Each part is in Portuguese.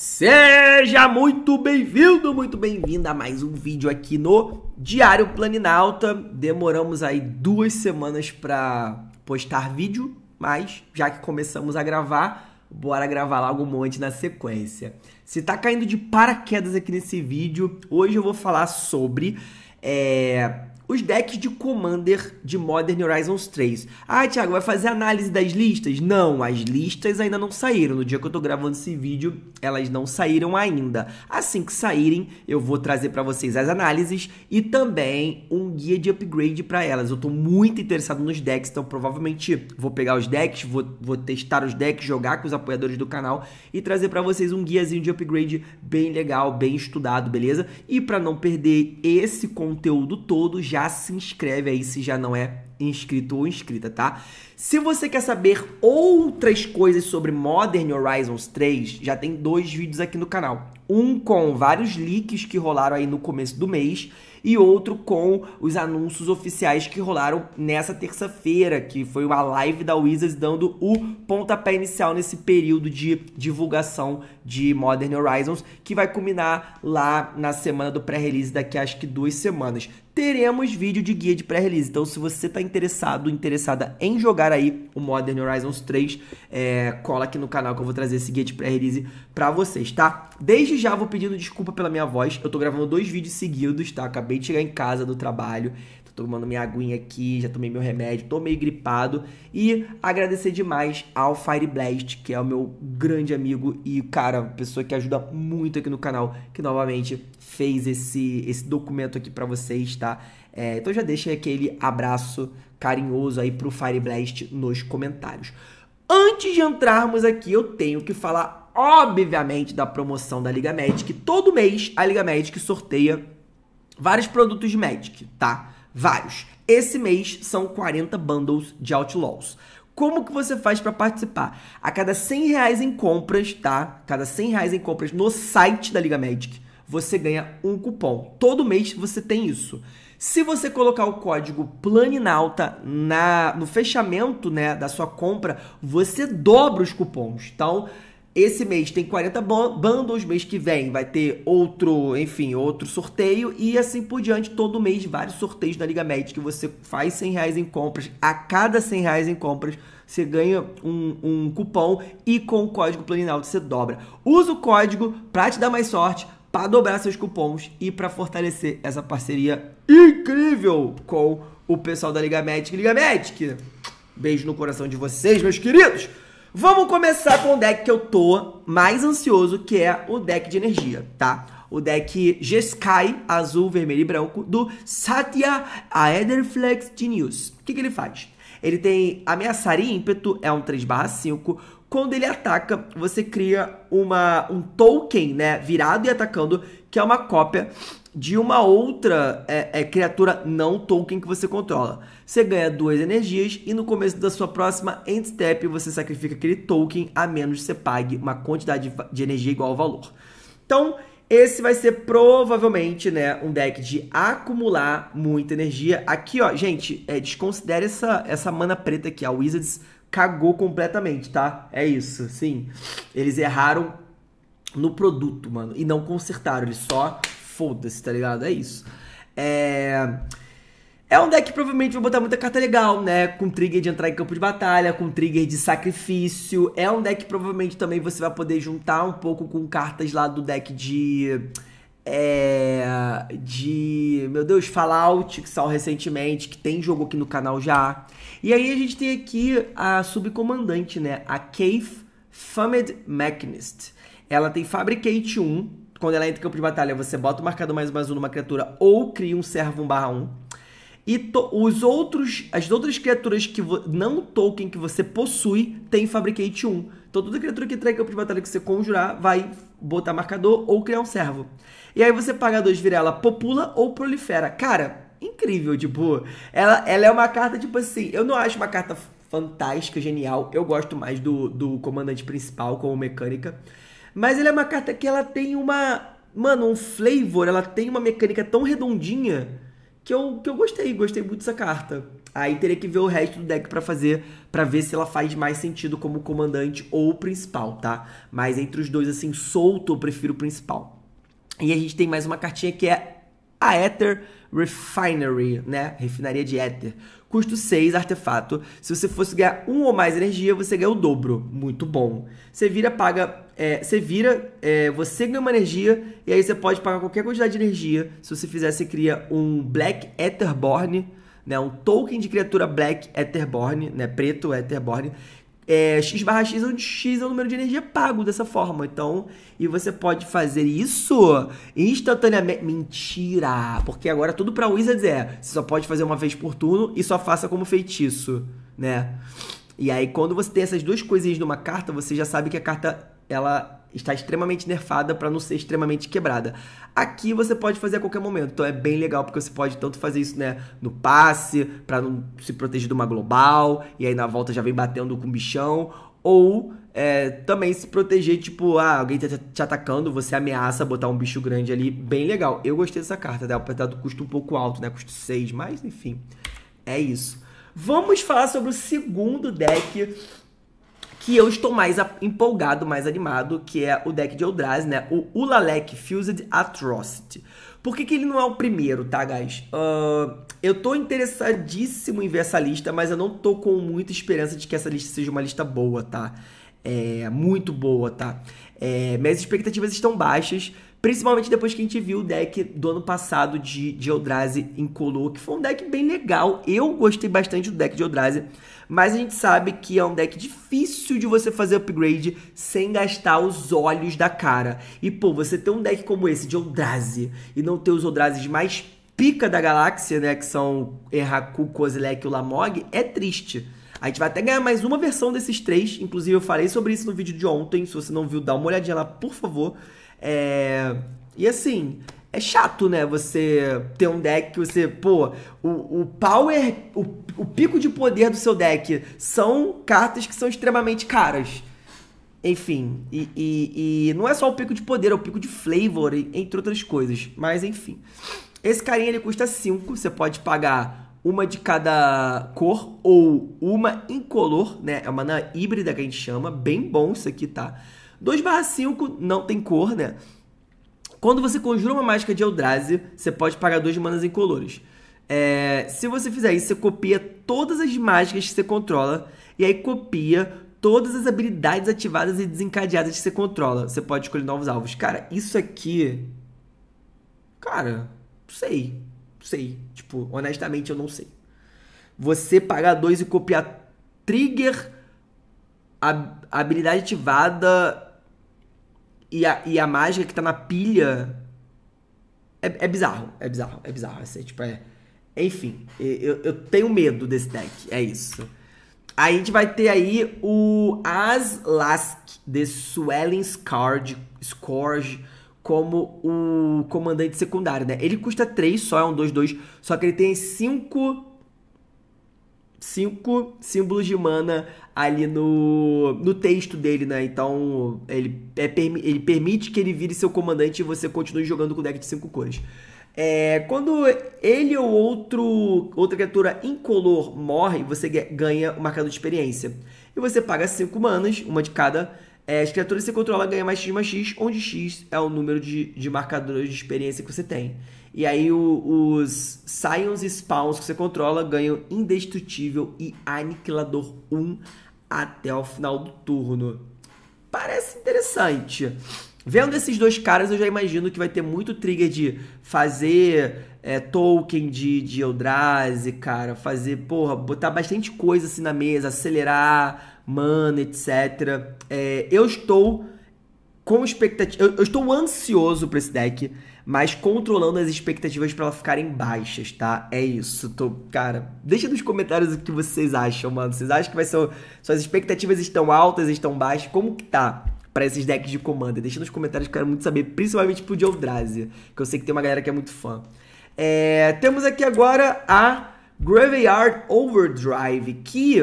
Seja muito bem-vindo, muito bem-vinda a mais um vídeo aqui no Diário Planinalta. Demoramos aí duas semanas para postar vídeo, mas já que começamos a gravar, bora gravar logo um monte na sequência. Se tá caindo de paraquedas aqui nesse vídeo, hoje eu vou falar sobre é, os decks de Commander de Modern Horizons 3. Ah, Thiago, vai fazer análise das listas? Não, as listas ainda não saíram. No dia que eu tô gravando esse vídeo, elas não saíram ainda. Assim que saírem, eu vou trazer para vocês as análises e também um guia de upgrade para elas. Eu tô muito interessado nos decks, então provavelmente vou pegar os decks, vou, vou testar os decks, jogar com os apoiadores do canal e trazer para vocês um guiazinho de upgrade bem legal, bem estudado, beleza? E para não perder esse conteúdo todo, já já se inscreve aí se já não é inscrito ou inscrita, tá? Se você quer saber outras coisas sobre Modern Horizons 3, já tem dois vídeos aqui no canal. Um com vários leaks que rolaram aí no começo do mês e outro com os anúncios oficiais que rolaram nessa terça-feira, que foi uma live da Wizards dando o pontapé inicial nesse período de divulgação de Modern Horizons, que vai culminar lá na semana do pré-release daqui acho que duas semanas. Teremos vídeo de guia de pré-release, então se você em tá interessado, interessada em jogar aí o Modern Horizons 3, é, cola aqui no canal que eu vou trazer esse guia pré-release pra vocês, tá? Desde já vou pedindo desculpa pela minha voz, eu tô gravando dois vídeos seguidos, tá? Acabei de chegar em casa do trabalho, tomando minha aguinha aqui, já tomei meu remédio, tô meio gripado. E agradecer demais ao Fire Blast, que é o meu grande amigo e, cara, pessoa que ajuda muito aqui no canal, que novamente fez esse, esse documento aqui para vocês, tá? É, então já deixa aquele abraço carinhoso aí pro Fire Blast nos comentários. Antes de entrarmos aqui, eu tenho que falar, obviamente, da promoção da Liga Magic. Todo mês a Liga Magic sorteia vários produtos de Magic, tá? Vários. Esse mês são 40 bundles de Outlaws. Como que você faz para participar? A cada 100 reais em compras, tá? Cada 100 reais em compras no site da Liga Magic, você ganha um cupom. Todo mês você tem isso. Se você colocar o código Planinalta na, no fechamento né, da sua compra, você dobra os cupons. Então, esse mês tem 40 bundles, mês que vem vai ter outro, enfim, outro sorteio e assim por diante, todo mês vários sorteios da Liga Magic que você faz 100 reais em compras, a cada 100 reais em compras você ganha um, um cupom e com o código alta você dobra. Usa o código para te dar mais sorte, para dobrar seus cupons e para fortalecer essa parceria incrível com o pessoal da Liga Magic. Liga Magic, beijo no coração de vocês, meus queridos. Vamos começar com o deck que eu tô mais ansioso, que é o deck de energia, tá? O deck G-Sky, azul, vermelho e branco, do Satya Aetherflex News O que, que ele faz? Ele tem Ameaçar e Ímpeto, é um 3/5, quando ele ataca, você cria uma, um token, né, virado e atacando, que é uma cópia de uma outra é, é, criatura não token que você controla. Você ganha duas energias e no começo da sua próxima end step você sacrifica aquele token a menos que você pague uma quantidade de energia igual ao valor. Então, esse vai ser provavelmente, né, um deck de acumular muita energia. Aqui, ó, gente, é, desconsidere essa, essa mana preta aqui. A Wizards cagou completamente, tá? É isso, sim. Eles erraram no produto, mano, e não consertaram. Eles só foda-se, tá ligado? É isso. É. É um deck que provavelmente vai botar muita carta legal, né? Com trigger de entrar em campo de batalha, com trigger de sacrifício. É um deck que provavelmente também você vai poder juntar um pouco com cartas lá do deck de é, de, meu Deus, Fallout, que saiu recentemente, que tem jogo aqui no canal já. E aí a gente tem aqui a subcomandante, né? A Keith Famed Mechanist Ela tem Fabricate 1. Quando ela entra em campo de batalha, você bota o marcador mais mais um numa criatura ou cria um servo 1 barra 1. E to, os outros, as outras criaturas que não token que você possui tem Fabricate 1. Então toda criatura que entra em campo de batalha que você conjurar vai botar marcador ou criar um servo. E aí você paga dois vira ela popula ou prolifera. Cara, incrível, tipo, ela, ela é uma carta, tipo assim, eu não acho uma carta fantástica, genial. Eu gosto mais do, do comandante principal como mecânica. Mas ela é uma carta que ela tem uma. Mano, um flavor, ela tem uma mecânica tão redondinha que eu, que eu gostei, gostei muito dessa carta. Aí teria que ver o resto do deck para fazer, para ver se ela faz mais sentido como comandante ou principal, tá? Mas entre os dois, assim, solto, eu prefiro o principal. E a gente tem mais uma cartinha que é a Ether Refinery, né? Refinaria de Ether. Custo 6 artefato. Se você fosse ganhar um ou mais energia, você ganha o dobro. Muito bom. Você vira, paga. É, você vira, é, você ganha uma energia e aí você pode pagar qualquer quantidade de energia. Se você fizer, você cria um Black Etherborn, né? Um token de criatura Black Etherborn, né? Preto Etherborn é, x barra x, é onde x é o número de energia pago dessa forma. Então, e você pode fazer isso instantaneamente. Mentira! Porque agora tudo para Wizards é, você só pode fazer uma vez por turno e só faça como feitiço, né? E aí, quando você tem essas duas coisinhas numa carta, você já sabe que a carta, ela está extremamente nerfada para não ser extremamente quebrada. Aqui você pode fazer a qualquer momento, então é bem legal porque você pode tanto fazer isso, né, no passe, para não se proteger de uma global, e aí na volta já vem batendo com bichão, ou é, também se proteger, tipo, ah, alguém tá te atacando, você ameaça botar um bicho grande ali, bem legal. Eu gostei dessa carta, dela, né, apesar do custo um pouco alto, né, custo 6, mas enfim, é isso. Vamos falar sobre o segundo deck que eu estou mais empolgado, mais animado, que é o deck de Eldrazi, né? O Ulalek Fused Atrocity. Por que, que ele não é o primeiro, tá, guys? Uh, eu tô interessadíssimo em ver essa lista, mas eu não tô com muita esperança de que essa lista seja uma lista boa, tá? É, muito boa, tá? É, minhas expectativas estão baixas, Principalmente depois que a gente viu o deck do ano passado de, de Eldrazi em Color, que foi um deck bem legal. Eu gostei bastante do deck de Eldrazi, mas a gente sabe que é um deck difícil de você fazer upgrade sem gastar os olhos da cara. E pô, você ter um deck como esse de Eldrazi e não ter os Eldrazes mais pica da galáxia, né, que são Erraku, Kozilek e Lamog, é triste. A gente vai até ganhar mais uma versão desses três, inclusive eu falei sobre isso no vídeo de ontem, se você não viu, dá uma olhadinha lá, por favor. É... E assim, é chato, né? Você ter um deck que você, pô, o, o power, o, o pico de poder do seu deck são cartas que são extremamente caras. Enfim, e, e, e, não é só o pico de poder, é o pico de flavor, entre outras coisas. Mas enfim. Esse carinha ele custa 5. Você pode pagar uma de cada cor ou uma incolor, né? É uma híbrida que a gente chama. Bem bom isso aqui, tá? 2 barra 5 não tem cor, né? Quando você conjura uma mágica de Eldrazi, você pode pagar dois manas em É, se você fizer isso, você copia todas as mágicas que você controla e aí copia todas as habilidades ativadas e desencadeadas que você controla. Você pode escolher novos alvos. Cara, isso aqui. Cara, sei. Sei. Tipo, honestamente, eu não sei. Você pagar dois e copiar trigger, habilidade ativada, e a, e a mágica que tá na pilha. É, é bizarro, é bizarro, é bizarro. Assim, tipo, é, enfim, eu, eu tenho medo desse deck, é isso. a gente vai ter aí o Aslask de Swelling Scourge, Scourge como o comandante secundário, né? Ele custa 3 só, é um 2-2, só que ele tem 5 cinco símbolos de mana ali no, no texto dele, né? Então ele, é, ele permite que ele vire seu comandante e você continue jogando com o deck de cinco cores. É, quando ele ou outro, outra criatura incolor morre, você ganha o um marcador de experiência. E você paga 5 manas, uma de cada. É, as criaturas que você controla ganham mais X mais X, onde X é o número de, de marcadores de experiência que você tem. E aí o, os Scions e Spawns que você controla ganham Indestrutível e Aniquilador 1 até o final do turno. Parece interessante. Vendo esses dois caras, eu já imagino que vai ter muito trigger de fazer é, token de, de Eldrazi, cara. Fazer, porra, botar bastante coisa assim na mesa, acelerar, mana, etc. É, eu estou com expectativa. Eu, eu estou ansioso para esse deck, mas controlando as expectativas para elas ficarem baixas, tá? É isso. Tô, cara, deixa nos comentários o que vocês acham, mano. Vocês acham que vai ser. Suas expectativas estão altas, estão baixas? Como que tá? para esses decks de comando. Deixa nos comentários que eu quero muito saber, principalmente pro Eldrazi, que eu sei que tem uma galera que é muito fã. É, temos aqui agora a Graveyard Overdrive, que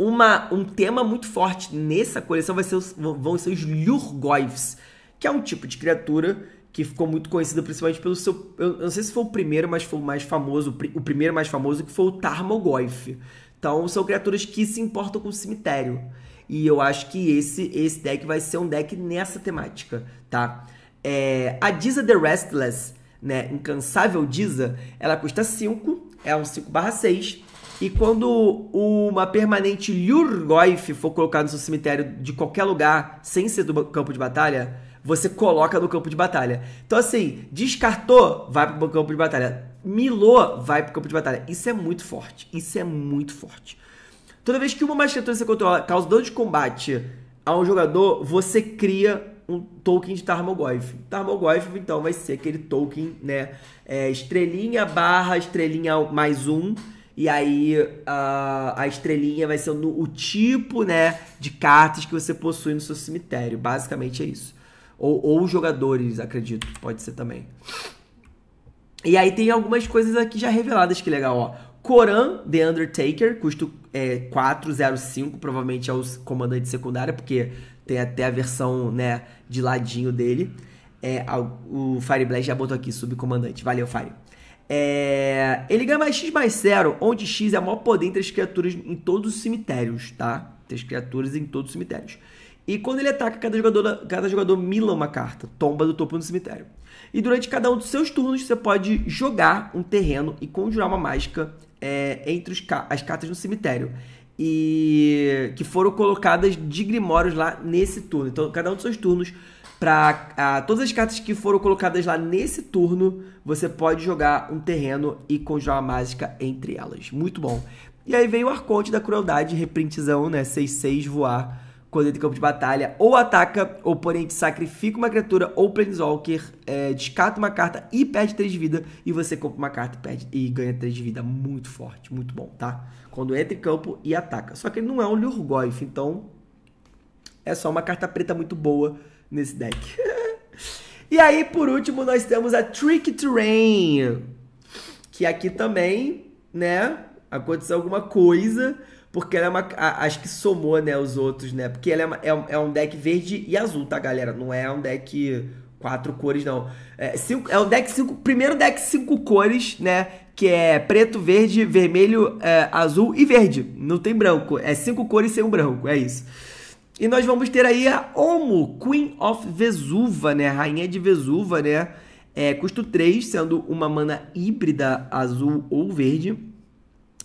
uma, um tema muito forte nessa coleção vai ser os, vão ser os Lurgoivs, que é um tipo de criatura que ficou muito conhecida principalmente pelo seu. Eu não sei se foi o primeiro, mas foi o mais famoso, o primeiro mais famoso, que foi o Tarmogoyf. Então são criaturas que se importam com o cemitério. E eu acho que esse, esse deck vai ser um deck nessa temática, tá? É, a Diza The Restless, né? Incansável Diza, ela custa 5, é um 5/6. E quando uma permanente Lurgoif for colocada no seu cemitério de qualquer lugar, sem ser do campo de batalha, você coloca no campo de batalha. Então, assim, descartou, vai pro campo de batalha. Milou, vai pro campo de batalha. Isso é muito forte. Isso é muito forte. Toda vez que uma mais criatura você controla causa dano de combate a um jogador, você cria um token de Tarmogoyf. Tarmogoyf, então, vai ser aquele token, né? É, estrelinha barra estrelinha mais um e aí a, a estrelinha vai ser o tipo né, de cartas que você possui no seu cemitério. Basicamente é isso. Ou, ou jogadores, acredito, pode ser também. E aí tem algumas coisas aqui já reveladas, que legal, ó. Coran, The Undertaker, custo é, 405, provavelmente é o comandante secundário, porque tem até a versão, né, de ladinho dele. É, o Fire Blast já botou aqui, subcomandante. Valeu, Fire. É... Ele ganha mais X mais zero, onde X é o maior poder entre as criaturas em todos os cemitérios, tá? Entre as criaturas em todos os cemitérios. E quando ele ataca, cada jogador, cada jogador mila uma carta, tomba do topo do cemitério. E durante cada um dos seus turnos, você pode jogar um terreno e conjurar uma mágica é, entre os, as cartas no cemitério. E que foram colocadas de grimórios lá nesse turno. Então, cada um dos seus turnos, para ah, todas as cartas que foram colocadas lá nesse turno, você pode jogar um terreno e conjurar uma mágica entre elas. Muito bom. E aí vem o Arconte da Crueldade, reprintizão, né? 6-6 voar quando entra em campo de batalha, ou ataca, o oponente sacrifica uma criatura ou Planeswalker, é, descarta uma carta e perde 3 de vida, e você compra uma carta e, perde, e ganha 3 de vida. Muito forte, muito bom, tá? Quando entra em campo e ataca. Só que ele não é um Lurgoyf, então é só uma carta preta muito boa nesse deck. e aí, por último, nós temos a Trick Terrain. Que aqui também, né? Aconteceu alguma coisa. Porque ela é uma. A, acho que somou, né? Os outros, né? Porque ela é, uma, é, é, um deck verde e azul, tá, galera? Não é um deck quatro cores, não. É, cinco, é um deck cinco. Primeiro deck cinco cores, né? Que é preto, verde, vermelho, é, azul e verde. Não tem branco. É cinco cores sem um branco. É isso. E nós vamos ter aí a Omo, Queen of Vesuva, né? Rainha de Vesuva, né? É, custo 3, sendo uma mana híbrida azul ou verde.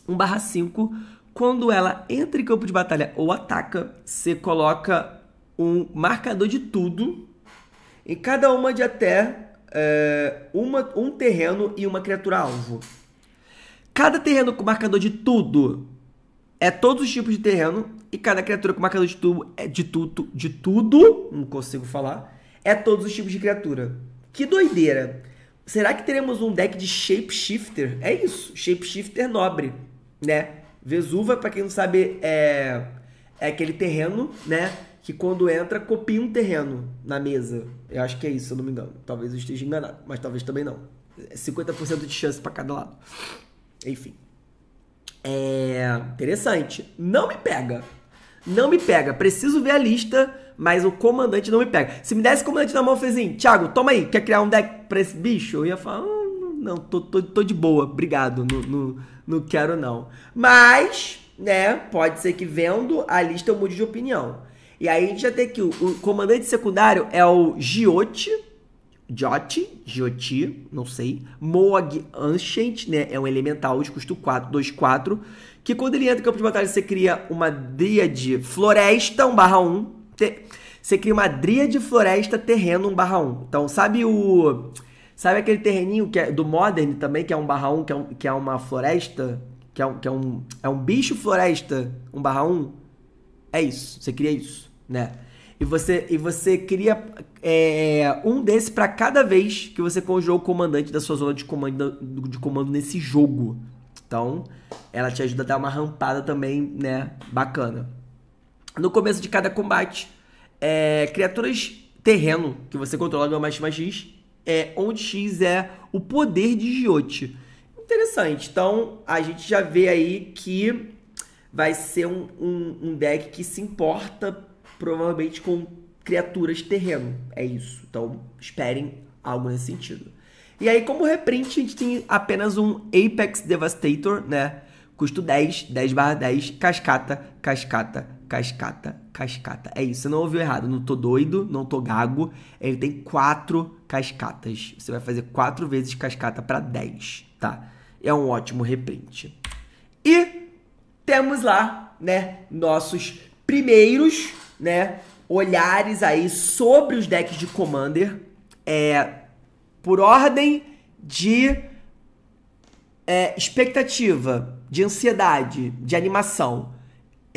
1 barra 5. Quando ela entra em campo de batalha ou ataca, você coloca um marcador de tudo em cada uma de até é, uma, um terreno e uma criatura alvo. Cada terreno com marcador de tudo é todos os tipos de terreno e cada criatura com marcador de tubo é de tudo, de tudo, não consigo falar, é todos os tipos de criatura. Que doideira! Será que teremos um deck de Shapeshifter? É isso, Shapeshifter nobre, né? Vesuva, para quem não sabe, é... é aquele terreno, né? Que quando entra, copia um terreno na mesa. Eu acho que é isso, se eu não me engano. Talvez eu esteja enganado, mas talvez também não. 50% é de chance para cada lado. Enfim. É interessante. Não me pega não me pega. Preciso ver a lista, mas o comandante não me pega. Se me desse o comandante na mão, eu assim, Thiago, toma aí, quer criar um deck pra esse bicho? Eu ia falar, ah, não, tô, tô, tô de boa, obrigado, não, não, não quero não. Mas, né, pode ser que vendo a lista eu mude de opinião. E aí a gente já tem que o, o comandante secundário é o Giotti, Jot, Joti, não sei, Moog Ancient, né, é um elemental de custo 4, 2, 4, que quando ele entra no campo de batalha, você cria uma de floresta 1 barra 1, você cria uma de floresta terreno 1 barra 1. Então, sabe o... Sabe aquele terreninho que é do Modern também, que é 1 barra 1, que é, um, que é uma floresta, que é um, que é um, é um bicho floresta 1 barra 1? É isso, você cria isso, né? e você, e você cria é, um desse para cada vez que você conjurou o comandante da sua zona de comando, de comando nesse jogo. Então, ela te ajuda a dar uma rampada também, né? Bacana. No começo de cada combate, é, criaturas terreno que você controla ganha mais, mais X, é, onde X é o poder de Giote. Interessante. Então, a gente já vê aí que vai ser um, um, um deck que se importa provavelmente com criaturas terreno. É isso. Então, esperem algo nesse sentido. E aí, como reprint, a gente tem apenas um Apex Devastator, né? Custo 10, 10 barra 10, cascata, cascata, cascata, cascata. É isso, você não ouviu errado, não tô doido, não tô gago. Ele tem quatro cascatas. Você vai fazer quatro vezes cascata para 10, tá? É um ótimo reprint. E temos lá, né, nossos primeiros né, olhares aí sobre os decks de Commander é, por ordem de é, expectativa, de ansiedade, de animação.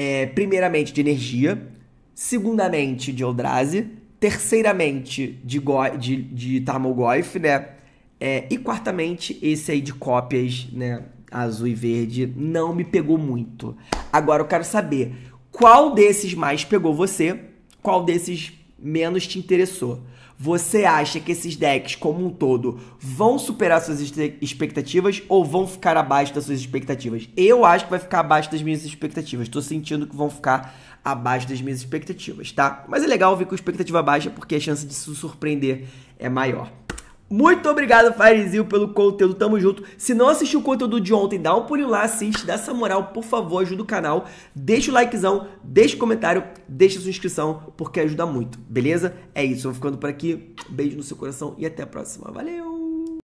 É, primeiramente de energia, segundamente de Eldrazi, terceiramente de, Go de, de Tarmogoyf, né? É, e quartamente esse aí de cópias, né? Azul e verde, não me pegou muito. Agora eu quero saber, qual desses mais pegou você? Qual desses menos te interessou? Você acha que esses decks, como um todo, vão superar suas expectativas ou vão ficar abaixo das suas expectativas? Eu acho que vai ficar abaixo das minhas expectativas. Tô sentindo que vão ficar abaixo das minhas expectativas, tá? Mas é legal vir com expectativa baixa porque a chance de se surpreender é maior. Muito obrigado, Firezil, pelo conteúdo. Tamo junto. Se não assistiu o conteúdo de ontem, dá um pulinho lá, assiste, dá essa moral, por favor, ajuda o canal. Deixa o likezão, deixa o comentário, deixa a sua inscrição, porque ajuda muito, beleza? É isso, eu vou ficando por aqui. Beijo no seu coração e até a próxima. Valeu!